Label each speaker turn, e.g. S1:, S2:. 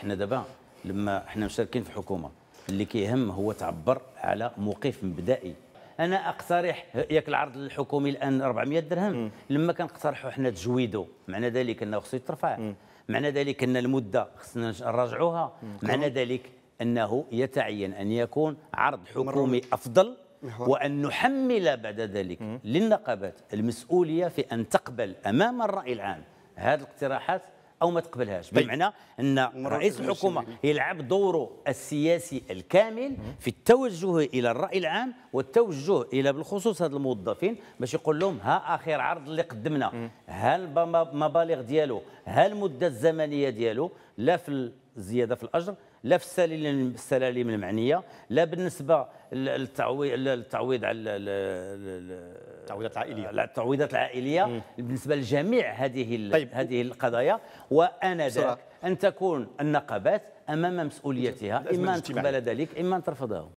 S1: احنا دابا لما احنا مشاركين في الحكومه اللي كيهم هو تعبر على موقف مبدئي انا اقترح ياك العرض الحكومي الان 400 درهم م. لما كنقترحوا حنا تجويدو معنى ذلك انه خصو يترفع معنى ذلك ان المده خصنا نراجعوها معنى ذلك انه يتعين ان يكون عرض حكومي افضل وأن نحمل بعد ذلك مم. للنقابات المسؤولية في أن تقبل أمام الرأي العام هذه الاقتراحات او ما تقبلهاش بمعنى ان رئيس الحكومه يلعب دوره السياسي الكامل في التوجه الى الراي العام والتوجه الى بالخصوص هاد الموظفين باش يقول لهم ها اخر عرض اللي قدمنا ها المبالغ ديالو ها المده الزمنيه ديالو لا في الزياده في الاجر لا في السلالم المعنيه لا بالنسبه للتعويض على التعويضات العائليه التعويضات آه، العائليه مم. بالنسبه لجميع هذه طيب. هذه القضايا وانا ذاك ان تكون النقابات امام مسؤوليتها اما ان تقبل ذلك اما ان ترفضه